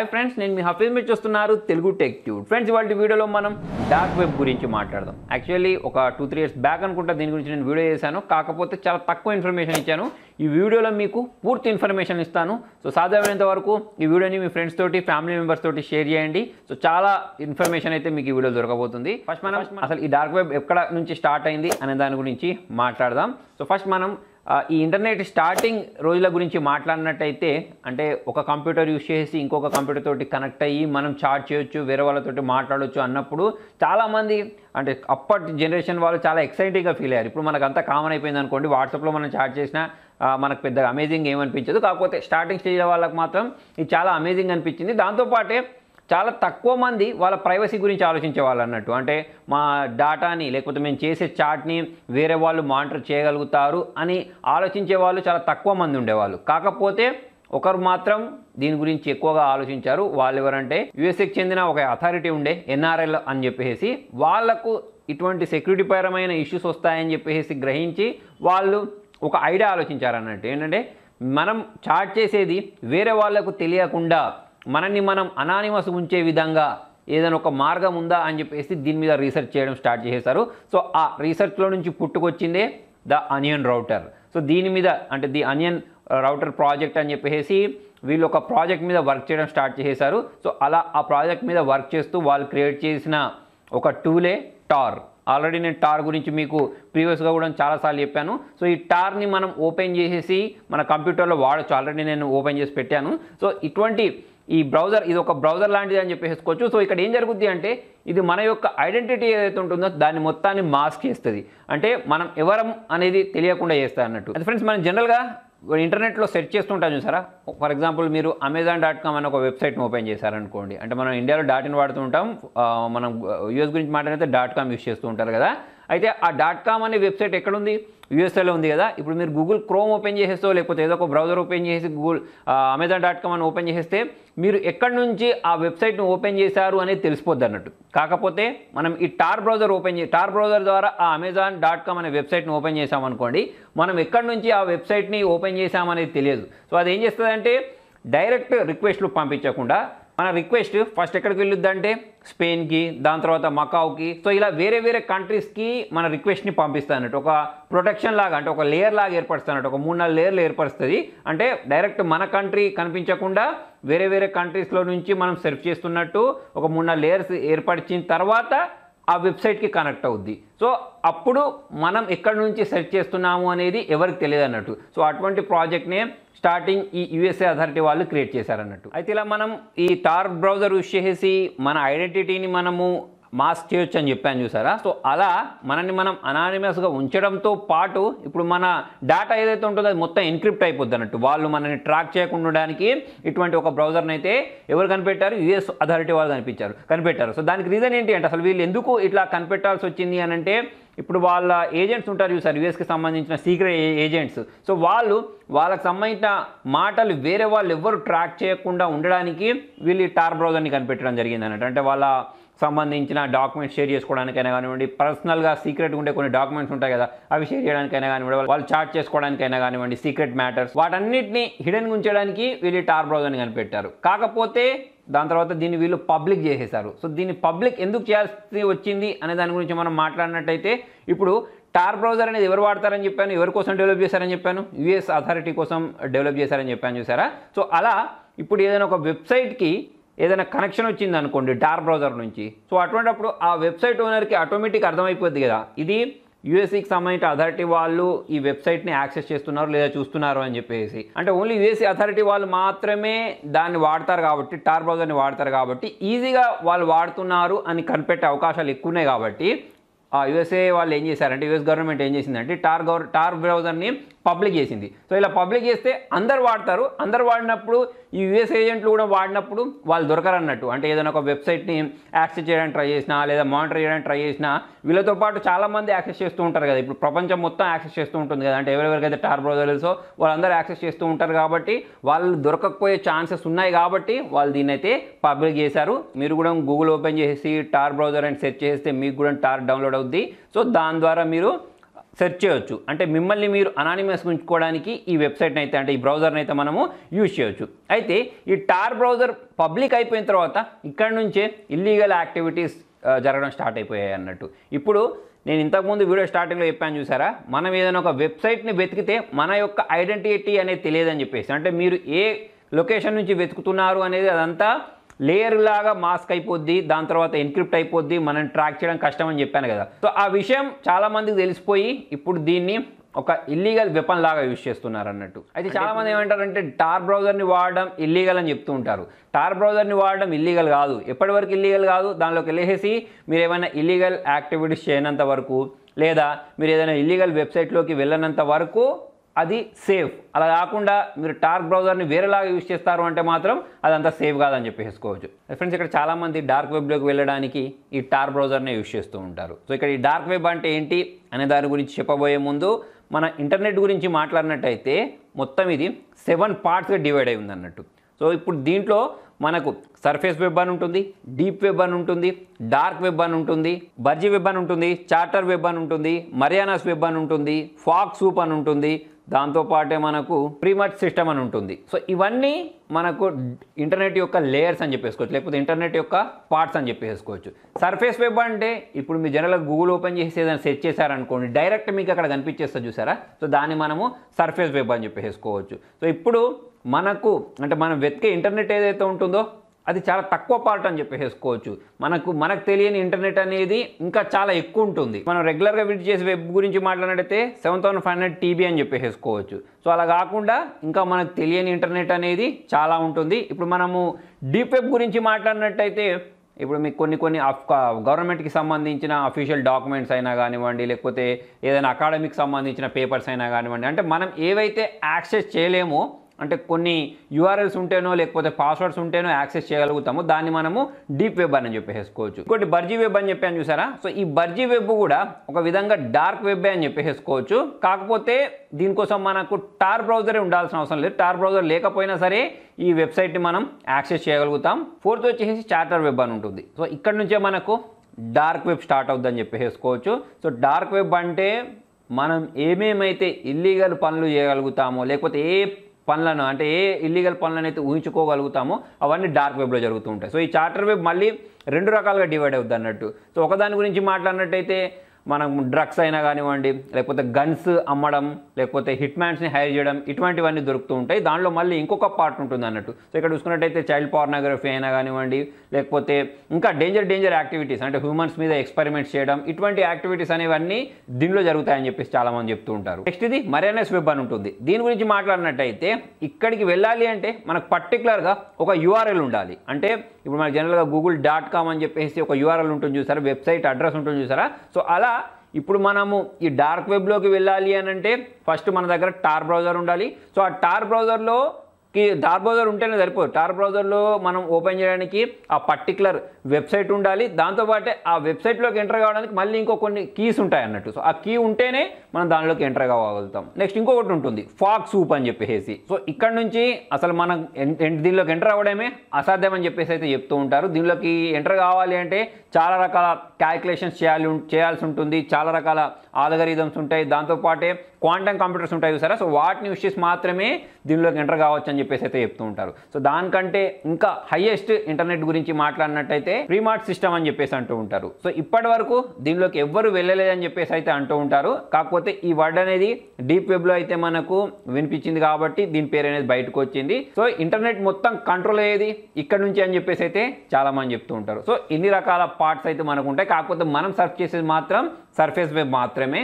hi friends నేను మీ హఫీజ్ మీరు చూస్తున్నారు తెలుగు టెక్ ట్యూడ్ ఫ్రెండ్స్ వాళ్ళ వీడియోలో మనం డార్క్ వెబ్ గురించి మాట్లాడదాం యాక్చువల్లీ ఒక టూ త్రీ ఇయర్స్ బ్యాక్ అనుకుంటా దీని గురించి నేను వీడియో చేశాను కాకపోతే చాలా తక్కువ ఇన్ఫర్మేషన్ ఇచ్చాను ఈ వీడియోలో మీకు పూర్తి ఇన్ఫర్మేషన్ ఇస్తాను సో సాధ్యమైనంత వరకు ఈ వీడియోని మీ ఫ్రెండ్స్ తోటి ఫ్యామిలీ మెంబర్స్ తోటి షేర్ చేయండి సో చాలా ఇన్ఫర్మేషన్ అయితే మీకు ఈ వీడియో దొరకబోతుంది ఫస్ట్ మనం అసలు ఈ డార్క్ వెబ్ ఎక్కడ నుంచి స్టార్ట్ అయింది అనే దాని గురించి మాట్లాడదాం సో ఫస్ట్ మనం ఈ ఇంటర్నెట్ స్టార్టింగ్ రోజుల గురించి మాట్లాడినట్టయితే అంటే ఒక కంప్యూటర్ యూజ్ చేసి ఇంకొక కంప్యూటర్ తోటి కనెక్ట్ అయ్యి మనం చాట్ చేయొచ్చు వేరే వాళ్ళతోటి మాట్లాడవచ్చు అన్నప్పుడు చాలామంది అంటే అప్పటి జనరేషన్ వాళ్ళు చాలా ఎక్సైటింగ్గా ఫీల్ అయ్యారు ఇప్పుడు మనకు అంతా కామన్ అయిపోయింది అనుకోండి వాట్సాప్లో మనం చాట్ చేసినా మనకు పెద్దగా అమేజింగ్ ఏమనిపించదు కాకపోతే స్టార్టింగ్ స్టేజ్ వాళ్ళకి మాత్రం ఇది చాలా అమేజింగ్ అనిపించింది దాంతోపాటే చాలా తక్కువ మంది వాళ్ళ ప్రైవసీ గురించి ఆలోచించే వాళ్ళు అన్నట్టు అంటే మా డాటాని లేకపోతే మేము చేసే చాట్ని వేరే వాళ్ళు మానిటర్ చేయగలుగుతారు అని ఆలోచించే వాళ్ళు చాలా తక్కువ మంది ఉండేవాళ్ళు కాకపోతే ఒకరు మాత్రం దీని గురించి ఎక్కువగా ఆలోచించారు వాళ్ళు ఎవరంటే యుఎస్ఏకి చెందిన ఒక అథారిటీ ఉండే ఎన్ఆర్ఎల్ అని చెప్పేసి వాళ్లకు ఇటువంటి సెక్యూరిటీ పరమైన ఇష్యూస్ వస్తాయని చెప్పేసి గ్రహించి వాళ్ళు ఒక ఐడియా ఆలోచించారు అన్నట్టు ఏంటంటే మనం చాట్ చేసేది వేరే వాళ్ళకు తెలియకుండా మనల్ని మనం అనానిమస్ ఉంచే విధంగా ఏదైనా ఒక మార్గం ఉందా అని చెప్పేసి దీని మీద రీసెర్చ్ చేయడం స్టార్ట్ చేశారు సో ఆ రీసెర్చ్లో నుంచి పుట్టుకొచ్చిందే ద అనియన్ రౌటర్ సో దీని మీద అంటే ది అనియన్ రౌటర్ ప్రాజెక్ట్ అని చెప్పేసి వీళ్ళు ఒక ప్రాజెక్ట్ మీద వర్క్ చేయడం స్టార్ట్ చేశారు సో అలా ఆ ప్రాజెక్ట్ మీద వర్క్ చేస్తూ వాళ్ళు క్రియేట్ చేసిన ఒక టూలే టార్ ఆల్రెడీ నేను టార్ గురించి మీకు ప్రీవియస్గా కూడా చాలాసార్లు చెప్పాను సో ఈ టార్ని మనం ఓపెన్ చేసేసి మన కంప్యూటర్లో వాడచ్చు ఆల్రెడీ నేను ఓపెన్ చేసి పెట్టాను సో ఇటువంటి ఈ బ్రౌజర్ ఇది ఒక బ్రౌజర్ లాంటిది అని చెప్పేసుకోవచ్చు సో ఇక్కడ ఏం జరుగుద్ది అంటే ఇది మన యొక్క ఐడెంటిటీ ఏదైతే ఉంటుందో దాన్ని మొత్తాన్ని మాస్క్ చేస్తుంది అంటే మనం ఎవరం అనేది తెలియకుండా చేస్తా అన్నట్టు అది ఫ్రెండ్స్ మనం జనరల్గా ఇంటర్నెట్లో సెర్చ్ చేస్తుంటాం చూసారా ఫర్ ఎగ్జాంపుల్ మీరు అమెజాన్ డాట్ కామ్ అనే ఒక వెబ్సైట్ని ఓపెన్ చేశారనుకోండి అంటే మనం ఇండియాలో డాట్ ఇన్ వాడుతుంటాం మనం యూఎస్ గురించి మాట్లాడితే డాట్ కామ్ యూస్ చేస్తూ ఉంటారు కదా అయితే ఆ డాట్ కామ్ అనే వెబ్సైట్ ఎక్కడుంది యూఎస్ఏలో ఉంది కదా ఇప్పుడు మీరు గూగుల్ క్రోమ్ ఓపెన్ చేసేస్తో లేకపోతే ఏదో ఒక బ్రౌజర్ ఓపెన్ చేసి గూగుల్ అమెజాన్ డాట్ కామ్ అని ఓపెన్ చేసేస్తే మీరు ఎక్కడి నుంచి ఆ వెబ్సైట్ను ఓపెన్ చేశారు అనేది తెలిసిపోద్ది అన్నట్టు కాకపోతే మనం ఈ టార్ బ్రౌజర్ ఓపెన్ చే టార్ బ్రౌజర్ ద్వారా ఆ అమెజాన్ డాట్ కామ్ అనే వెబ్సైట్ను ఓపెన్ చేసామనుకోండి మనం ఎక్కడి నుంచి ఆ వెబ్సైట్ని ఓపెన్ చేశామనేది తెలియదు సో అది ఏం చేస్తుందంటే డైరెక్ట్ రిక్వెస్ట్లు పంపించకుండా మన రిక్వెస్ట్ ఫస్ట్ ఎక్కడికి వెళ్ళొద్దంటే స్పెయిన్కి దాని తర్వాత మకావుకి సో ఇలా వేరే వేరే కంట్రీస్కి మన రిక్వెస్ట్ని పంపిస్తానట్టు ఒక ప్రొటెక్షన్ లాగా అంటే ఒక లేయర్ లాగా ఏర్పరుస్తానట్టు ఒక మూడు నాలుగు లేయర్లు ఏర్పరుస్తుంది అంటే డైరెక్ట్ మన కంట్రీ కనిపించకుండా వేరే వేరే కంట్రీస్లో నుంచి మనం సెర్ఫ్ చేస్తున్నట్టు ఒక మూడు నాలుగు లేయర్స్ ఏర్పరిచిన తర్వాత ఆ వెబ్సైట్కి కనెక్ట్ అవుద్ది సో అప్పుడు మనం ఎక్కడి నుంచి సెర్చ్ చేస్తున్నాము అనేది ఎవరికి తెలియదు అన్నట్టు సో అటువంటి ప్రాజెక్ట్నే స్టార్టింగ్ ఈ యుఎస్ఏ అథారిటీ వాళ్ళు క్రియేట్ చేశారన్నట్టు అయితే ఇలా మనం ఈ టార్ బ్రౌజర్ యూస్ చేసి మన ఐడెంటిటీని మనము మాస్క్ చేయొచ్చు అని చెప్పాను చూసారా సో అలా మనల్ని మనం అనానిమస్గా ఉంచడంతో పాటు ఇప్పుడు మన డేటా ఏదైతే ఉంటుందో అది మొత్తం ఎన్క్రిప్ట్ అయిపోద్ది అన్నట్టు వాళ్ళు మనల్ని ట్రాక్ చేయకుండా ఉండడానికి ఇటువంటి ఒక బ్రౌజర్ని అయితే ఎవరు కనిపెట్టారు యుఎస్ అథారిటీ వాళ్ళు కనిపించారు కనిపెట్టారు సో దానికి రీజన్ ఏంటి అంటే అసలు వీళ్ళు ఎందుకు ఇట్లా కనిపెట్టాల్సి వచ్చింది అని అంటే ఇప్పుడు వాళ్ళ ఏజెంట్స్ ఉంటారు చూసారు యుఎస్కి సంబంధించిన సీక్రెట్ ఏజెంట్స్ సో వాళ్ళు వాళ్ళకి సంబంధించిన మాటలు వేరే వాళ్ళు ఎవ్వరు ట్రాక్ చేయకుండా ఉండడానికి వీళ్ళు టార్ బ్రౌజర్ని కనిపెట్టడం జరిగింది అన్నట్టు అంటే వాళ్ళ సంబంధించిన డాక్యుమెంట్స్ షేర్ చేసుకోవడానికైనా కానివ్వండి పర్సనల్గా సీక్రెట్ ఉండే కొన్ని డాక్యుమెంట్స్ ఉంటాయి కదా అవి షేర్ చేయడానికైనా కానివ్వండి వాళ్ళు చార్ట్ చేసుకోవడానికైనా కానివ్వండి సీక్రెట్ మ్యాటర్స్ వాటన్నిటిని హిడెన్ ఉంచడానికి వీళ్ళు టార్ బ్రౌజర్ కనిపెట్టారు కాకపోతే దాని తర్వాత దీన్ని వీళ్ళు పబ్లిక్ చేసేశారు సో దీన్ని పబ్లిక్ ఎందుకు చేయాల్సి వచ్చింది అనే దాని గురించి మనం మాట్లాడినట్టయితే ఇప్పుడు టార్ బ్రౌజర్ అనేది ఎవరు వాడతారని చెప్పాను ఎవరి కోసం డెవలప్ చేశారని చెప్పాను యుఎస్ అథారిటీ కోసం డెవలప్ చేశారని చెప్పాను చూసారా సో అలా ఇప్పుడు ఏదైనా ఒక వెబ్సైట్కి ఏదైనా కనెక్షన్ వచ్చింది అనుకోండి డార్క్ బ్రౌజర్ నుంచి సో అటువంటిప్పుడు ఆ వెబ్సైట్ ఓనర్కి ఆటోమేటిక్ అర్థమైపోద్ది కదా ఇది యూఎస్సీకి సంబంధించిన అథారిటీ వాళ్ళు ఈ వెబ్సైట్ని యాక్సెస్ చేస్తున్నారు లేదా చూస్తున్నారు అని చెప్పేసి అంటే ఓన్లీ యూఎస్సీ అథారిటీ వాళ్ళు మాత్రమే దాన్ని వాడతారు కాబట్టి టార్ బ్రౌజర్ని వాడతారు కాబట్టి ఈజీగా వాళ్ళు వాడుతున్నారు అని కనిపెట్టే అవకాశాలు ఎక్కువ ఉన్నాయి కాబట్టి యుఎస్ఏ వాళ్ళు ఏం చేశారంటే యుఎస్ గవర్నమెంట్ ఏం చేసిందంటే టార్ గవర్ టార్ బ్రౌజర్ని పబ్లిక్ చేసింది సో ఇలా పబ్లిక్ చేస్తే అందరు వాడతారు అందరు వాడినప్పుడు ఈ యుఎస్ ఏజెంట్లు కూడా వాడినప్పుడు వాళ్ళు దొరకరన్నట్టు అంటే ఏదైనా ఒక వెబ్సైట్ని యాక్సెస్ చేయడానికి ట్రై చేసినా లేదా మానిటర్ చేయడానికి ట్రై చేసినా వీళ్ళతో పాటు చాలామంది యాక్సెస్ చేస్తూ ఉంటారు కదా ఇప్పుడు ప్రపంచం మొత్తం యాక్సెస్ చేస్తూ ఉంటుంది కదా అంటే ఎవరెవరికైతే టార్ బ్రౌజర్ తెలుసో వాళ్ళందరూ యాక్సెస్ చేస్తూ ఉంటారు కాబట్టి వాళ్ళు దొరకకపోయే ఛాన్సెస్ ఉన్నాయి కాబట్టి వాళ్ళు దీన్ని అయితే పబ్లిక్ చేశారు మీరు కూడా గూగుల్ ఓపెన్ చేసి టార్ బ్రౌజర్ అని సెర్చ్ చేస్తే మీకు కూడా టార్ డౌన్లోడ్ అవుద్ది సో దాని ద్వారా మీరు సెర్చ్ చేయొచ్చు అంటే మిమ్మల్ని మీరు అనానిమస్ ఉంచుకోవడానికి ఈ వెబ్సైట్ని అయితే అంటే ఈ బ్రౌజర్ని అయితే మనము యూజ్ చేయొచ్చు అయితే ఈ టార్ బ్రౌజర్ పబ్లిక్ అయిపోయిన తర్వాత ఇక్కడ నుంచే ఇల్లీగల్ యాక్టివిటీస్ జరగడం స్టార్ట్ అయిపోయాయి అన్నట్టు ఇప్పుడు నేను ఇంతకుముందు వీడియో స్టార్టింగ్లో చెప్పాను చూసారా మనం ఏదైనా ఒక వెబ్సైట్ని వెతికితే మన యొక్క ఐడెంటిటీ అనేది తెలియదని చెప్పేసి అంటే మీరు ఏ లొకేషన్ నుంచి వెతుకుతున్నారు అనేది అదంతా లేయర్ లాగా మాస్క్ అయిపోద్ది దాని తర్వాత ఎన్క్రిప్ట్ అయిపోద్ది మనం ట్రాక్ చేయడం కష్టం అని చెప్పాను కదా సో ఆ విషయం చాలామందికి తెలిసిపోయి ఇప్పుడు దీన్ని ఒక ఇల్లీగల్ వెపన్ లాగా యూజ్ చేస్తున్నారు అన్నట్టు అయితే చాలామంది ఏమంటారంటే టార్ బ్రౌజర్ని వాడడం ఇల్లీగల్ అని చెప్తూ ఉంటారు టార్ బ్రౌజర్ని వాడడం ఇల్లీగల్ కాదు ఎప్పటి వరకు ఇల్లీగల్ కాదు దానిలోకి వెళ్ళేసి మీరు ఏమైనా ఇల్లీగల్ యాక్టివిటీస్ చేయనంత వరకు లేదా మీరు ఏదైనా ఇల్లీగల్ వెబ్సైట్లోకి వెళ్ళనంత వరకు అది సేఫ్ అలా కాకుండా మీరు డార్క్ బ్రౌజర్ని వేరేలాగా యూజ్ చేస్తారు అంటే మాత్రం అదంతా సేఫ్ కాదని చెప్పేసుకోవచ్చు ఫ్రెండ్స్ ఇక్కడ చాలామంది డార్క్ వెబ్లోకి వెళ్ళడానికి ఈ టార్క్ బ్రౌజర్నే యూజ్ చేస్తూ ఉంటారు సో ఇక్కడ ఈ డార్క్ వెబ్ అంటే ఏంటి అనే దాని గురించి చెప్పబోయే ముందు మన ఇంటర్నెట్ గురించి మాట్లాడినట్టయితే మొత్తం ఇది సెవెన్ పార్ట్స్గా డివైడ్ అయి అన్నట్టు సో ఇప్పుడు దీంట్లో మనకు సర్ఫేస్ వెబ్ అని ఉంటుంది డీప్ వెబ్ అని ఉంటుంది డార్క్ వెబ్ అని ఉంటుంది బర్జీ వెబ్ అని ఉంటుంది చార్టర్ వెబ్ అని ఉంటుంది మరియానాస్ వెబ్ అని ఉంటుంది ఫాక్ సూప్ అని ఉంటుంది దాంతోపాటే మనకు ప్రీమచ్ సిస్టమ్ అని ఉంటుంది సో ఇవన్నీ మనకు ఇంటర్నెట్ యొక్క లేయర్స్ అని చెప్పేసుకోవచ్చు లేకపోతే ఇంటర్నెట్ యొక్క పార్ట్స్ అని చెప్పేసుకోవచ్చు సర్ఫేస్ వెబ్ అంటే ఇప్పుడు మీ జనరల్ గూగుల్ ఓపెన్ చేసి ఏదైనా సెర్చ్ చేశారనుకోండి డైరెక్ట్ మీకు అక్కడ కనిపించేస్తా చూసారా సో దాన్ని మనము సర్ఫేస్ వెబ్ అని చెప్పేసుకోవచ్చు సో ఇప్పుడు మనకు అంటే మనం వెతికే ఇంటర్నెట్ ఏదైతే ఉంటుందో అది చాలా తక్కువ పార్ట్ అని చెప్పేసుకోవచ్చు మనకు మనకు తెలియని ఇంటర్నెట్ అనేది ఇంకా చాలా ఎక్కువ ఉంటుంది మనం రెగ్యులర్గా విజిట్ చేసే వెబ్ గురించి మాట్లాడితే seven thousand five hundred TB అని చెప్పేసుకోవచ్చు సో అలా కాకుండా ఇంకా మనకు తెలియని ఇంటర్నెట్ అనేది చాలా ఉంటుంది ఇప్పుడు మనము డీప్ వెబ్ గురించి మాట్లాడినట్టయితే ఇప్పుడు మీకు కొన్ని కొన్ని గవర్నమెంట్కి సంబంధించిన అఫీషియల్ డాక్యుమెంట్స్ అయినా కానివ్వండి లేకపోతే ఏదైనా అకాడమిక్ సంబంధించిన పేపర్స్ అయినా కానివ్వండి అంటే మనం ఏవైతే యాక్సెస్ చేయలేమో అంటే కొన్ని యూఆర్ఎల్స్ ఉంటేనో లేకపోతే పాస్వర్డ్స్ ఉంటేనో యాక్సెస్ చేయగలుగుతాము దాన్ని మనము డీప్ వెబ్ అని చెప్పేసుకోవచ్చు ఇంకోటి బర్జీ వెబ్ అని చెప్పాను చూసారా సో ఈ బర్జీ వెబ్ కూడా ఒక విధంగా డార్క్ వెబ్ అని చెప్పేసుకోవచ్చు కాకపోతే దీనికోసం మనకు టార్ బ్రౌజరే ఉండాల్సిన అవసరం లేదు టార్ బ్రౌజర్ లేకపోయినా సరే ఈ వెబ్సైట్ని మనం యాక్సెస్ చేయగలుగుతాం ఫోర్త్ వచ్చేసి చార్టర్ వెబ్ అని ఉంటుంది సో ఇక్కడ నుంచే మనకు డార్క్ వెబ్ స్టార్ట్ అవుద్దని చెప్పేసుకోవచ్చు సో డార్క్ వెబ్ అంటే మనం ఏమేమైతే ఇల్లీగల్ పనులు చేయగలుగుతామో లేకపోతే ఏ పనులను అంటే ఏ ఇల్లీగల్ పనులను అయితే ఊహించుకోగలుగుతామో అవన్నీ డార్క్ వెబ్లో జరుగుతూ ఉంటాయి సో ఈ చార్టర్ వెబ్ మళ్ళీ రెండు రకాలుగా డివైడ్ అవుతుంది అన్నట్టు సో ఒకదాని గురించి మాట్లాడినట్టయితే మనం డ్రగ్స్ అయినా కానివ్వండి లేకపోతే గన్స్ అమ్మడం లేకపోతే హిట్ మ్యాన్స్ని హైర్ చేయడం ఇటువంటివన్నీ దొరుకుతూ ఉంటాయి దానిలో మళ్ళీ ఇంకొక పార్ట్ ఉంటుంది అన్నట్టు సో ఇక్కడ చూసుకున్నట్టయితే చైల్డ్ పార్నోగ్రఫీ అయినా కానివ్వండి లేకపోతే ఇంకా డేంజర్ డేంజర్ యాక్టివిటీస్ అంటే హ్యూమన్స్ మీద ఎక్స్పెరిమెంట్స్ చేయడం ఇటువంటి యాక్టివిటీస్ అనేవన్నీ దీనిలో జరుగుతాయని చెప్పేసి చాలామంది చెప్తూ ఉంటారు నెక్స్ట్ ఇది మరేనస్ వెబ్ అని ఉంటుంది దీని గురించి మాట్లాడినట్టయితే ఇక్కడికి వెళ్ళాలి అంటే మనకు పర్టికులర్గా ఒక యూఆర్ఎల్ ఉండాలి అంటే ఇప్పుడు మనకి జనరల్గా గూగుల్ డాట్ కామ్ అని చెప్పేసి ఒక యూఆర్ఎల్ ఉంటుంది చూసారా వెబ్సైట్ అడ్రస్ ఉంటుంది చూసారా సో అలా ఇప్పుడు మనము ఈ డార్క్ వెబ్లోకి వెళ్ళాలి అని అంటే ఫస్ట్ మన దగ్గర టార్ బ్రౌజర్ ఉండాలి సో ఆ టార్ బ్రౌజర్లో టార్ బ్రౌజర్ ఉంటేనే సరిపోదు టార్ బ్రౌజర్లో మనం ఓపెన్ చేయడానికి ఆ పర్టికులర్ వెబ్సైట్ ఉండాలి దాంతోపాటే ఆ వెబ్సైట్లోకి ఎంటర్ కావడానికి మళ్ళీ ఇంకో కొన్ని కీస్ ఉంటాయి అన్నట్టు సో ఆ కీ ఉంటేనే మనం దానిలోకి ఎంటర్ కాగలుగుతాం నెక్స్ట్ ఇంకొకటి ఉంటుంది ఫాక్ సూప్ అని చెప్పేసి సో ఇక్కడ నుంచి అసలు మనం దీనిలోకి ఎంటర్ అవ్వడమే అసాధ్యం అని చెప్పేసి అయితే చెప్తూ ఉంటారు దీనిలోకి ఎంటర్ కావాలి అంటే చాలా రకాల క్యాలిక్యులేషన్స్ చేయాలి చేయాల్సి ఉంటుంది చాలా రకాల ఆల్గరిథమ్స్ ఉంటాయి దాంతోపాటే క్వాంటమ్ కంప్యూటర్స్ ఉంటాయి చూసారా సో వాటిని యూస్ చేసి మాత్రమే దీనిలోకి ఎంటర్ కావచ్చు అని చెప్పేసి అయితే చెప్తూ ఉంటారు సో దానికంటే ఇంకా హైయెస్ట్ ఇంటర్నెట్ గురించి మాట్లాడినట్టయితే ప్రీమార్ట్ సిస్టమ్ అని చెప్పేసి అంటూ ఉంటారు సో ఇప్పటి వరకు దీనిలోకి ఎవ్వరు వెళ్ళలేదని చెప్పేసి అయితే అంటూ ఉంటారు కాకపోతే ఈ వర్డ్ అనేది డీప్ వెబ్లో అయితే మనకు వినిపించింది కాబట్టి దీని పేరు అనేది బయటకు వచ్చింది సో ఇంటర్నెట్ మొత్తం కంట్రోల్ అయ్యేది ఇక్కడ నుంచి అని చెప్పేసి అయితే చాలా మంది చెప్తూ ఉంటారు సో ఇన్ని రకాల పార్ట్స్ అయితే మనకు ఉంటాయి కాకపోతే మనం సర్చ్ చేసేది మాత్రం సర్ఫేస్ వెబ్ మాత్రమే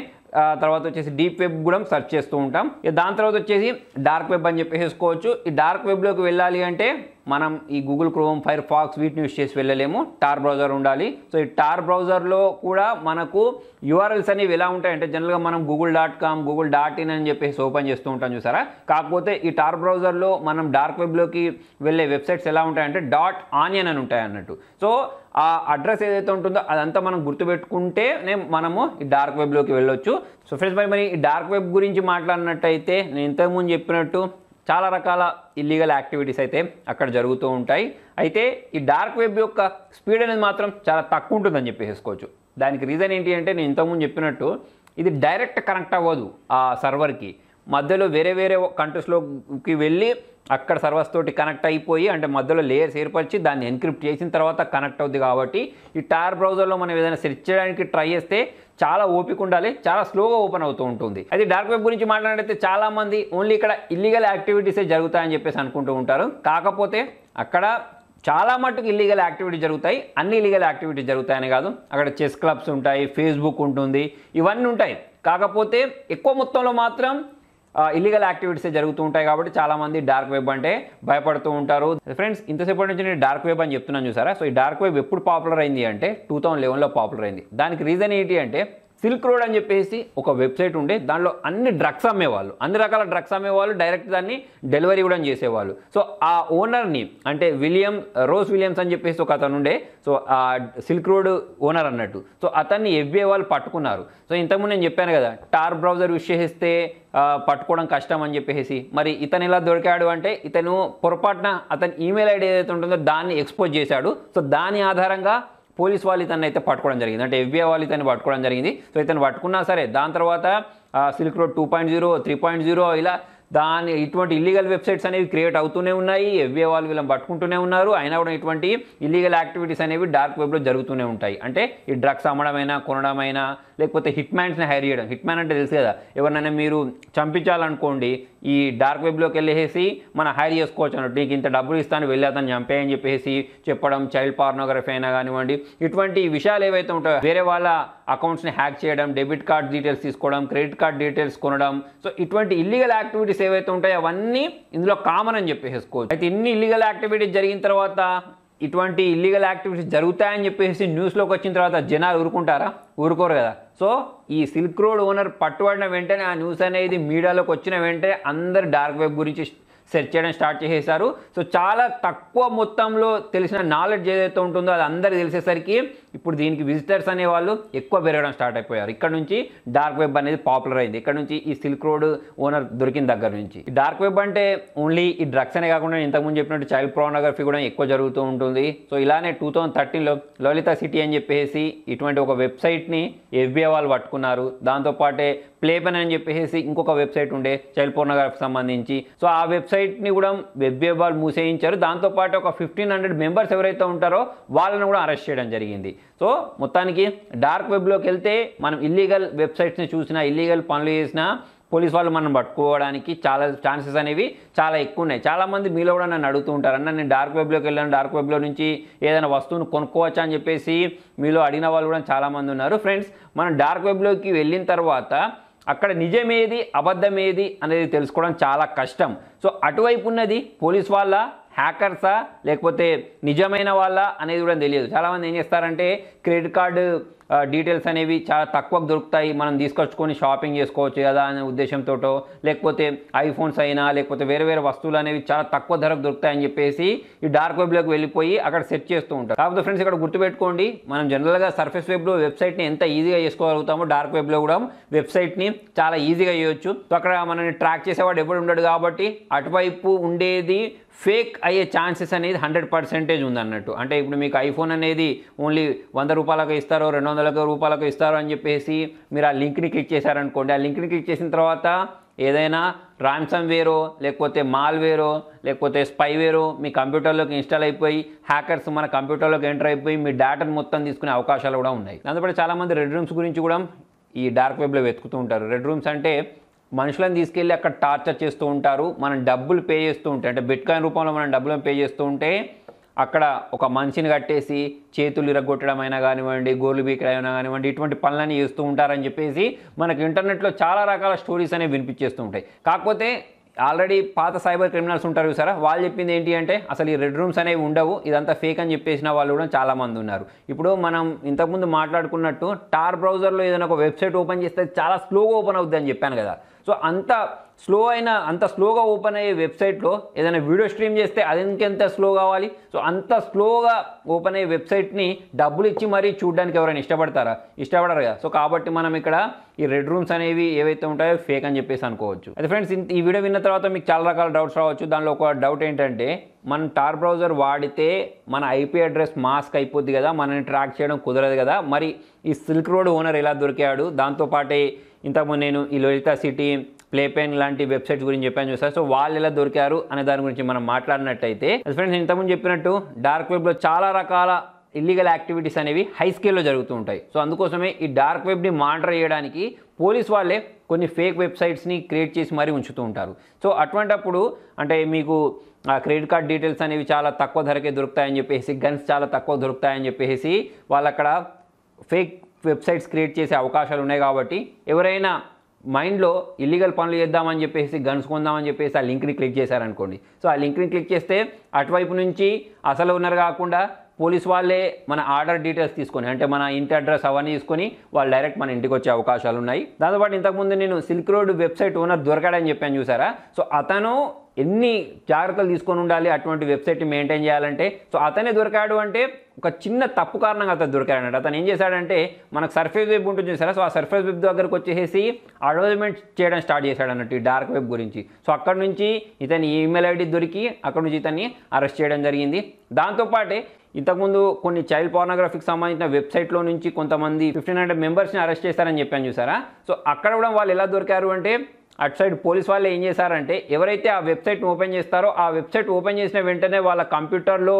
తర్వాత వచ్చేసి డీప్ వెబ్ కూడా సెర్చ్ చేస్తూ ఉంటాం దాని తర్వాత వచ్చేసి డార్క్ వెబ్ అని చెప్పేసుకోవచ్చు ఈ డార్క్ వెబ్లోకి వెళ్ళాలి అంటే మనం ఈ గూగుల్ క్రోమ్ ఫైర్ ఫాక్స్ వీటిని యూస్ చేసి వెళ్ళలేము టార్ బ్రౌజర్ ఉండాలి సో ఈ టార్ బ్రౌజర్లో కూడా మనకు యూఆర్ఎల్స్ అనేవి ఎలా ఉంటాయంటే జనరల్గా మనం Google dot com Google dot in అని చెప్పేసి ఓపెన్ చేస్తూ ఉంటాం చూసారా కాకపోతే ఈ టార్ బ్రౌజర్లో మనం డార్క్ వెబ్లోకి వెళ్ళే వెబ్సైట్స్ ఎలా ఉంటాయంటే డాట్ ఆనియన్ అని ఉంటాయి అన్నట్టు సో ఆ అడ్రస్ ఏదైతే ఉంటుందో అదంతా మనం గుర్తుపెట్టుకుంటేనే మనము ఈ డార్క్ వెబ్లోకి వెళ్ళొచ్చు సో ఫ్రెండ్స్ మరి మరి ఈ డార్క్ వెబ్ గురించి మాట్లాడినట్టయితే నేను ఇంతకుముందు చెప్పినట్టు చాలా రకాల ఇల్లీగల్ యాక్టివిటీస్ అయితే అక్కడ జరుగుతూ ఉంటాయి అయితే ఈ డార్క్ వెబ్ యొక్క స్పీడ్ అనేది మాత్రం చాలా తక్కువ ఉంటుందని చెప్పేసుకోవచ్చు దానికి రీజన్ ఏంటి అంటే నేను ఇంతకుముందు చెప్పినట్టు ఇది డైరెక్ట్ కనెక్ట్ అవ్వదు ఆ సర్వర్కి మధ్యలో వేరే వేరే కంట్రీస్లోకి వెళ్ళి అక్కడ సర్వర్స్ తోటి కనెక్ట్ అయిపోయి అంటే మధ్యలో లేయర్స్ ఏర్పరిచి దాన్ని ఎన్క్రిప్ట్ చేసిన తర్వాత కనెక్ట్ అవుద్ది కాబట్టి ఈ టార్ బ్రౌజర్లో మనం ఏదైనా సెర్చ్ చేయడానికి ట్రై చేస్తే చాలా ఓపిక ఉండాలి చాలా స్లోగా ఓపెన్ అవుతూ ఉంటుంది అది డార్క్ వెబ్ గురించి మాట్లాడితే చాలామంది ఓన్లీ ఇక్కడ ఇల్లీగల్ యాక్టివిటీసే జరుగుతాయని చెప్పేసి అనుకుంటూ ఉంటారు కాకపోతే అక్కడ చాలా మటుకు ఇల్లీగల్ యాక్టివిటీ జరుగుతాయి అన్ని ఇల్లీగల్ యాక్టివిటీ జరుగుతాయని కాదు అక్కడ చెస్ క్లబ్స్ ఉంటాయి ఫేస్బుక్ ఉంటుంది ఇవన్నీ ఉంటాయి కాకపోతే ఎక్కువ మొత్తంలో మాత్రం ఇల్లీగల్ యాక్టివిటీసే జరుగుతూ ఉంటాయి కాబట్టి చాలామంది డార్క్ వెబ్ అంటే భయపడుతూ ఉంటారు ఫ్రెండ్స్ ఇంతసేపు నుంచి నేను డార్క్ వెబ్ అని చెప్తున్నాను చూసారా సో ఈ డార్క్ వెబ్ ఎప్పుడు పాపులర్ అయింది అంటే టూ థౌసండ్ లెవెన్లో పాపులర్ అయింది దానికి రీజన్ ఏంటి అంటే సిల్క్ రోడ్ అని చెప్పేసి ఒక వెబ్సైట్ ఉండే దాంట్లో అన్ని డ్రగ్స్ అమ్మేవాళ్ళు అన్ని రకాల డ్రగ్స్ అమ్మేవాళ్ళు డైరెక్ట్ దాన్ని డెలివరీ కూడా చేసేవాళ్ళు సో ఆ ఓనర్ని అంటే విలియం రోజ్ విలియమ్స్ అని చెప్పేసి ఒక అతను ఉండే సో ఆ సిల్క్ రోడ్ ఓనర్ అన్నట్టు సో అతన్ని ఎఫ్బీఐ వాళ్ళు పట్టుకున్నారు సో ఇంతకుముందు నేను చెప్పాను కదా టార్ బ్రౌజర్ యూస్ పట్టుకోవడం కష్టం అని చెప్పేసి మరి ఇతను ఇలా దొరికాడు అంటే ఇతను పొరపాటున అతని ఈమెయిల్ ఐడి ఏదైతే ఉంటుందో దాన్ని ఎక్స్పోజ్ చేశాడు సో దాని ఆధారంగా పోలీస్ వాళ్ళు ఇతన్ని అయితే పట్టుకోవడం జరిగింది అంటే ఎఫ్బీఐ వాళ్ళు ఇతన్ని పట్టుకోవడం జరిగింది సో ఇతను పట్టుకున్నా సరే దాని తర్వాత Silk Road two point zero three point zero ఇలా దాని ఇటువంటి ఇల్లీగల్ వెబ్సైట్స్ అనేవి క్రియేట్ అవుతూనే ఉన్నాయి ఎఫ్బీఐ వాళ్ళు వీళ్ళని పట్టుకుంటూనే ఉన్నారు అయినా కూడా ఇటువంటి ఇల్లీగల్ యాక్టివిటీస్ అనేవి డార్క్ వెబ్లో జరుగుతూనే ఉంటాయి అంటే ఈ డ్రగ్స్ అమ్మడమైనా కొనడమైనా లేకపోతే హిట్ మ్యాన్స్ని హైర్ చేయడం హిట్ మ్యాన్ అంటే తెలుసు కదా ఎవరినైనా మీరు చంపించాలనుకోండి ఈ డార్క్ వెబ్లోకి వెళ్ళేసి మనం హైర్ చేసుకోవచ్చు అన్నట్టు నీకు ఇంత డబ్బులు ఇస్తాను వెళ్ళేదాన్ని చంపే చంపేయని చెప్పేసి చెప్పడం చైల్డ్ పార్నోగ్రఫీ అయినా కానివ్వండి ఇటువంటి విషయాలు ఏవైతే ఉంటాయో వేరే వాళ్ళ అకౌంట్స్ని హ్యాక్ చేయడం డెబిట్ కార్డ్ డీటెయిల్స్ తీసుకోవడం క్రెడిట్ కార్డ్ డీటెయిల్స్ కొనడం సో ఇటువంటి ఇల్లీగల్ యాక్టివిటీస్ యాక్టివిటీస్ ఏవైతే ఉంటాయో అవన్నీ ఇందులో కామన్ అని చెప్పేసుకోవచ్చు అయితే ఇన్ని ఇల్లీగల్ యాక్టివిటీస్ జరిగిన తర్వాత ఇటువంటి ఇల్లీగల్ యాక్టివిటీస్ జరుగుతాయని చెప్పేసి న్యూస్లోకి వచ్చిన తర్వాత జనాలు ఊరుకుంటారా ఊరుకోరు కదా సో ఈ సిల్క్ రోడ్ ఓనర్ పట్టుబడిన వెంటనే ఆ న్యూస్ అనేది మీడియాలోకి వచ్చిన వెంటనే అందరు డార్క్ వెబ్ గురించి సెర్చ్ చేయడం స్టార్ట్ చేసేసారు సో చాలా తక్కువ మొత్తంలో తెలిసిన నాలెడ్జ్ ఏదైతే ఉంటుందో అది అందరికి తెలిసేసరికి ఇప్పుడు దీనికి విజిటర్స్ అనేవాళ్ళు ఎక్కువ పెరగడం స్టార్ట్ అయిపోయారు ఇక్కడ నుంచి డార్క్ వెబ్ అనేది పాపులర్ అయింది ఇక్కడ నుంచి ఈ సిల్క్ రోడ్ ఓనర్ దొరికిన దగ్గర నుంచి డార్క్ వెబ్ అంటే ఓన్లీ ఈ డ్రగ్స్ అనే కాకుండా ఇంతకుముందు చెప్పినట్టు చైల్డ్ ప్రోనోగ్రఫీ కూడా ఎక్కువ జరుగుతూ ఉంటుంది సో ఇలానే టూ థౌజండ్ థర్టీన్లో లలిత సిటీ అని చెప్పేసి ఇటువంటి ఒక వెబ్సైట్ని ఎఫ్బిఐ వాళ్ళు పట్టుకున్నారు దాంతోపాటే ప్లేపెన్ అని చెప్పేసి ఇంకొక వెబ్సైట్ ఉండే చైల్డ్ పోర్నోగ్రఫీ సంబంధించి సో ఆ వెబ్సైట్ని కూడా వెబ్బే వాళ్ళు మూసేయించారు దాంతోపాటు ఒక ఫిఫ్టీన్ హండ్రెడ్ మెంబర్స్ ఎవరైతే ఉంటారో వాళ్ళని కూడా అరెస్ట్ చేయడం జరిగింది సో మొత్తానికి డార్క్ వెబ్లోకి వెళ్తే మనం ఇల్లీగల్ వెబ్సైట్స్ని చూసినా ఇల్లీగల్ పనులు చేసినా పోలీస్ వాళ్ళు మనం పట్టుకోవడానికి చాలా ఛాన్సెస్ అనేవి చాలా ఎక్కువ ఉన్నాయి చాలామంది మీలో కూడా నన్ను అడుగుతూ ఉంటారు అన్న నేను డార్క్ వెబ్లోకి వెళ్ళాను డార్క్ వెబ్లో నుంచి ఏదైనా వస్తువును కొనుక్కోవచ్చా అని చెప్పేసి మీలో అడిగిన వాళ్ళు కూడా చాలామంది ఉన్నారు ఫ్రెండ్స్ మనం డార్క్ వెబ్లోకి వెళ్ళిన తర్వాత అక్కడ నిజమేది అబద్ధమేది అనేది తెలుసుకోవడం చాలా కష్టం సో అటువైపు ఉన్నది పోలీస్ వాళ్ళ హ్యాకర్సా లేకపోతే నిజమైన వాళ్ళ అనేది కూడా తెలియదు చాలామంది ఏం చేస్తారంటే క్రెడిట్ కార్డు డీటెయిల్స్ అనేవి చాలా తక్కువ దొరుకుతాయి మనం తీసుకొచ్చుకొని షాపింగ్ చేసుకోవచ్చు కదా అనే ఉద్దేశంతో లేకపోతే ఐఫోన్స్ అయినా లేకపోతే వేరే వేరే వస్తువులు అనేవి చాలా తక్కువ ధరకు దొరుకుతాయని చెప్పేసి ఈ డార్క్ వెబ్లోకి వెళ్ళిపోయి అక్కడ సెర్చ్ చేస్తూ ఉంటారు కాకపోతే ఫ్రెండ్స్ ఇక్కడ గుర్తుపెట్టుకోండి మనం జనరల్గా సర్ఫేస్ వెబ్లో వెబ్సైట్ని ఎంత ఈజీగా చేసుకోగలుగుతామో డార్క్ వెబ్లో కూడా వెబ్సైట్ని చాలా ఈజీగా చేయొచ్చు అక్కడ మనల్ని ట్రాక్ చేసేవాడు ఎప్పుడు ఉండడు కాబట్టి అటువైపు ఉండేది ఫేక్ అయ్యే ఛాన్సెస్ అనేది హండ్రెడ్ పర్సెంటేజ్ ఉందన్నట్టు అంటే ఇప్పుడు మీకు ఐఫోన్ అనేది ఓన్లీ వంద రూపాయలకు ఇస్తారో రెండు వందలకు రూపాయలకు ఇస్తారు అని చెప్పేసి మీరు ఆ లింక్ని క్లిక్ చేశారనుకోండి ఆ లింక్ని క్లిక్ చేసిన తర్వాత ఏదైనా రామ్సమ్ వేరో లేకపోతే మాల్ వేరో లేకపోతే స్పై వేరో మీ కంప్యూటర్లోకి ఇన్స్టాల్ అయిపోయి హ్యాకర్స్ మన కంప్యూటర్లోకి ఎంటర్ అయిపోయి మీ డేటాను మొత్తం తీసుకునే అవకాశాలు కూడా ఉన్నాయి దాంతోపాటు చాలామంది రెడ్ రూమ్స్ గురించి కూడా ఈ డార్క్ వెబ్లో వెతుకుతూ ఉంటారు రెడ్ రూమ్స్ అంటే మనుషులను తీసుకెళ్ళి అక్కడ టార్చర్ చేస్తూ ఉంటారు మనం డబ్బులు పే చేస్తూ ఉంటే అంటే బిట్కాయిన్ రూపంలో మనం డబ్బులను పే చేస్తూ ఉంటే అక్కడ ఒక మనిషిని కట్టేసి చేతులు ఇరగొట్టడం అయినా కానివ్వండి గోలు బీకడమైనా కానివ్వండి ఇటువంటి పనులని చేస్తూ ఉంటారని చెప్పేసి మనకు ఇంటర్నెట్లో చాలా రకాల స్టోరీస్ అనేవి వినిపించేస్తూ ఉంటాయి కాకపోతే ఆల్రెడీ పాత సైబర్ క్రిమినల్స్ ఉంటారు చూసారా వాళ్ళు చెప్పింది ఏంటి అంటే అసలు ఈ రెడ్ రూమ్స్ అనేవి ఉండవు ఇదంతా ఫేక్ అని చెప్పేసిన వాళ్ళు కూడా చాలామంది ఉన్నారు ఇప్పుడు మనం ఇంతకుముందు మాట్లాడుకున్నట్టు టార్ బ్రౌజర్లో ఏదైనా ఒక వెబ్సైట్ ఓపెన్ చేస్తే చాలా స్లోగా ఓపెన్ అవుద్ది అని చెప్పాను కదా సో అంత స్లో అయిన అంత స్లోగా ఓపెన్ అయ్యే వెబ్సైట్లో ఏదైనా వీడియో స్ట్రీమ్ చేస్తే అది ఇంకెంత స్లో కావాలి సో అంత స్లోగా ఓపెన్ అయ్యే వెబ్సైట్ని డబ్బులు ఇచ్చి మరీ చూడడానికి ఎవరైనా ఇష్టపడతారా ఇష్టపడరు కదా సో కాబట్టి మనం ఇక్కడ ఈ రెడ్ రూమ్స్ అనేవి ఏవైతే ఉంటాయో ఫేక్ అని చెప్పేసి అనుకోవచ్చు అయితే ఫ్రెండ్స్ ఈ వీడియో విన్న తర్వాత మీకు చాలా రకాల డౌట్స్ రావచ్చు దానిలో ఒక డౌట్ ఏంటంటే మనం టార్ బ్రౌజర్ వాడితే మన ఐపీ అడ్రస్ మాస్క్ అయిపోద్ది కదా మనని ట్రాక్ చేయడం కుదరదు కదా మరి ఈ సిల్క్ రోడ్ ఓనర్ ఎలా దొరికాడు దాంతోపాటే ఇంతకుముందు నేను ఈ లలిత సిటీ ప్లేపెన్ లాంటి వెబ్సైట్స్ గురించి చెప్పాను చూసారు సో వాళ్ళు ఎలా దొరికారు అనే దాని గురించి మనం మాట్లాడినట్టయితే ఫ్రెండ్స్ ఇంతకుముందు చెప్పినట్టు డార్క్ వెబ్లో చాలా రకాల ఇల్లీగల్ యాక్టివిటీస్ అనేవి హై స్కేల్లో జరుగుతూ ఉంటాయి సో అందుకోసమే ఈ డార్క్ వెబ్ని మానిటర్ చేయడానికి పోలీస్ వాళ్ళే కొన్ని ఫేక్ వెబ్సైట్స్ని క్రియేట్ చేసి మరీ ఉంచుతూ ఉంటారు సో అటువంటప్పుడు అంటే మీకు క్రెడిట్ కార్డ్ డీటెయిల్స్ అనేవి చాలా తక్కువ ధరకే దొరుకుతాయని చెప్పేసి గన్స్ చాలా తక్కువ దొరుకుతాయని చెప్పేసి వాళ్ళు అక్కడ ఫేక్ వెబ్సైట్స్ క్రియేట్ చేసే అవకాశాలు ఉన్నాయి కాబట్టి ఎవరైనా మైండ్లో ఇల్లీగల్ పనులు చేద్దామని చెప్పేసి గన్స్ కొందామని చెప్పేసి ఆ లింక్ని క్లిక్ చేశారనుకోండి సో ఆ లింక్ని క్లిక్ చేస్తే అటువైపు నుంచి అసలు ఉన్నారు కాకుండా పోలీస్ వాళ్ళే మన ఆర్డర్ డీటెయిల్స్ తీసుకొని అంటే మన ఇంటి అడ్రస్ అవన్నీ తీసుకొని వాళ్ళు డైరెక్ట్ మన ఇంటికి వచ్చే అవకాశాలు ఉన్నాయి దాంతోపాటు ఇంతకుముందు నేను సిల్క్ రోడ్ వెబ్సైట్ ఓనర్ దొరకాడని చెప్పాను చూసారా సో అతను ఎన్ని జాగ్రత్తలు తీసుకొని ఉండాలి అటువంటి వెబ్సైట్ మెయింటైన్ చేయాలంటే సో అతనే దొరికాడు అంటే ఒక చిన్న తప్పు కారణంగా అతను దొరికాడనట అతను ఏం చేశాడంటే మనకు సర్ఫేస్ వెబ్ ఉంటుంది చూసారా సో ఆ సర్ఫేస్ వెబ్ దగ్గరకు వచ్చేసి అడ్వర్టైజ్మెంట్ చేయడం స్టార్ట్ చేశాడు అన్నట్టు ఈ డార్క్ వెబ్ గురించి సో అక్కడ నుంచి ఇతని ఈమెయిల్ ఐడి దొరికి అక్కడ నుంచి ఇతన్ని అరెస్ట్ చేయడం జరిగింది దాంతోపాటే ఇంతకుముందు కొన్ని చైల్డ్ పార్నోగ్రఫీకి సంబంధించిన వెబ్సైట్లో నుంచి కొంతమంది ఫిఫ్టీన్ హండ్రెడ్ మెంబర్స్ని అరెస్ట్ చేశారని చెప్పాను చూసారా సో అక్కడ కూడా వాళ్ళు ఎలా దొరికారు అంటే అటు సైడ్ పోలీస్ వాళ్ళు ఏం చేశారంటే ఎవరైతే ఆ వెబ్సైట్ని ఓపెన్ చేస్తారో ఆ వెబ్సైట్ ఓపెన్ చేసిన వెంటనే వాళ్ళ కంప్యూటర్లో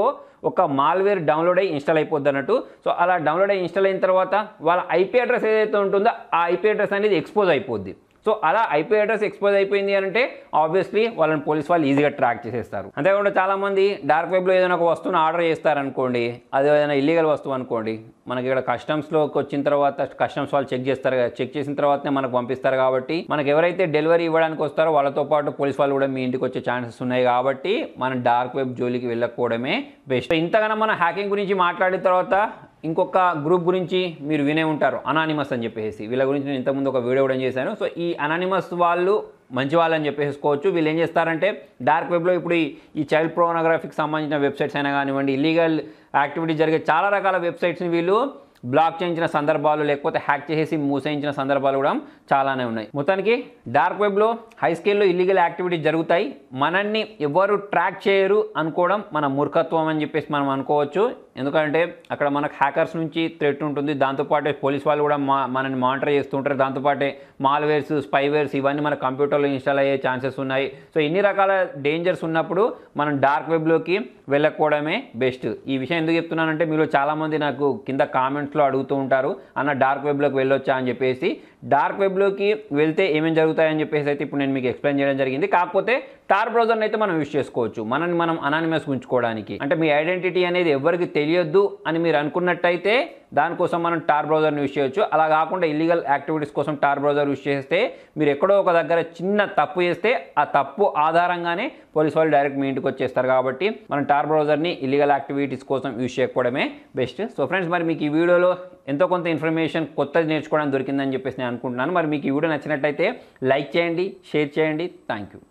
ఒక మాల్వేర్ డౌన్లోడ్ అయ్యి ఇన్స్టాల్ అయిపోద్ది అన్నట్టు సో అలా డౌన్లోడ్ అయ్యి ఇన్స్టాల్ అయిన తర్వాత వాళ్ళ ఐపీ అడ్రస్ ఏదైతే ఉంటుందో ఆ ఐపీ అడ్రస్ అనేది ఎక్స్పోజ్ అయిపోద్ది సో అలా ఐపీ అడ్రస్ ఎక్స్పోజ్ అయిపోయింది అని అంటే ఆబ్వియస్లీ వాళ్ళని పోలీస్ వాళ్ళు ఈజీగా ట్రాక్ చేసేస్తారు అంతేకాకుండా చాలామంది డార్క్ వెబ్లో ఏదైనా ఒక వస్తువును ఆర్డర్ చేస్తారనుకోండి అది ఏదైనా ఇల్లీగల్ వస్తువు అనుకోండి మనకి ఇక్కడ కస్టమ్స్లోకి వచ్చిన తర్వాత కస్టమ్స్ వాళ్ళు చెక్ చేస్తారు చెక్ చేసిన తర్వాతనే మనకు పంపిస్తారు కాబట్టి మనకు ఎవరైతే డెలివరీ ఇవ్వడానికి వస్తారో వాళ్ళతో పాటు పోలీస్ వాళ్ళు కూడా మీ ఇంటికి వచ్చే ఛాన్సెస్ ఉన్నాయి కాబట్టి మనం డార్క్ వెబ్ జోలికి వెళ్ళకపోవడమే బెస్ట్ ఇంతగానో మనం హ్యాకింగ్ గురించి మాట్లాడిన తర్వాత ఇంకొక గ్రూప్ గురించి మీరు వినే ఉంటారు అనానిమస్ అని చెప్పేసి వీళ్ళ గురించి నేను ఇంతకుముందు ఒక వీడియో కూడా చేశాను సో ఈ అనానిమస్ వాళ్ళు మంచి వాళ్ళని చెప్పేసుకోవచ్చు వీళ్ళు ఏం చేస్తారంటే డార్క్ వెబ్లో ఇప్పుడు ఈ చైల్డ్ ప్రోనోగ్రఫీకి సంబంధించిన వెబ్సైట్స్ అయినా కానివ్వండి ఇల్లీగల్ యాక్టివిటీ జరిగే చాలా రకాల వెబ్సైట్స్ని వీళ్ళు బ్లాక్ చేయించిన సందర్భాలు లేకపోతే హ్యాక్ చేసేసి మూసేయించిన సందర్భాలు కూడా చాలానే ఉన్నాయి మొత్తానికి డార్క్ వెబ్లో హై స్కేల్లో ఇల్లీగల్ యాక్టివిటీ జరుగుతాయి మనల్ని ఎవరు ట్రాక్ చేయరు అనుకోవడం మన మూర్ఖత్వం అని చెప్పేసి మనం అనుకోవచ్చు ఎందుకంటే అక్కడ మనకు హ్యాకర్స్ నుంచి థ్రెట్ ఉంటుంది దాంతోపాటే పోలీస్ వాళ్ళు కూడా మా మనల్ని మానిటర్ చేస్తుంటారు దాంతోపాటే మాల్వేర్స్ స్పైవేర్స్ ఇవన్నీ మన కంప్యూటర్లో ఇన్స్టాల్ అయ్యే ఛాన్సెస్ ఉన్నాయి సో ఇన్ని రకాల డేంజర్స్ ఉన్నప్పుడు మనం డార్క్ వెబ్లోకి వెళ్ళకపోవడమే బెస్ట్ ఈ విషయం ఎందుకు చెప్తున్నానంటే మీరు చాలామంది నాకు కింద కామెంట్స్ అడుగుతూ ఉంటారు అన్న డార్క్ వెబ్లోకి వెళ్ళొచ్చా అని చెప్పేసి డార్క్ వెబ్లోకి వెళ్తే ఏమేం జరుగుతాయని చెప్పేసి అయితే ఇప్పుడు నేను మీకు ఎక్స్ప్లెయిన్ చేయడం జరిగింది కాకపోతే టార్ బ్రౌజర్ని అయితే మనం యూస్ చేసుకోవచ్చు మనని మనం అనానిమస్ ఉంచుకోవడానికి అంటే మీ ఐడెంటిటీ అనేది ఎవరికి తెలియద్దు అని మీరు అనుకున్నట్టయితే దానికోసం మనం టార్ బ్రౌజర్ని యూస్ చేయొచ్చు అలా కాకుండా ఇల్లీగల్ యాక్టివిటీస్ కోసం టార్ బ్రౌజర్ యూస్ చేస్తే మీరు ఎక్కడో ఒక దగ్గర చిన్న తప్పు చేస్తే ఆ తప్పు ఆధారంగానే పోలీస్ వాళ్ళు డైరెక్ట్ మీ ఇంటికి వచ్చేస్తారు కాబట్టి మనం టార్ బ్రౌజర్ని ఇల్లీగల్ యాక్టివిటీస్ కోసం యూస్ చేయకపోవడమే బెస్ట్ సో ఫ్రెండ్స్ మరి మీకు ఈ వీడియోలో ఎంతో కొంత ఇన్ఫర్మేషన్ కొత్తది నేర్చుకోవడానికి దొరికిందని చెప్పేసి నేను అనుకుంటున్నాను మరి మీకు ఈ వీడియో నచ్చినట్లయితే లైక్ చేయండి షేర్ చేయండి థ్యాంక్ యూ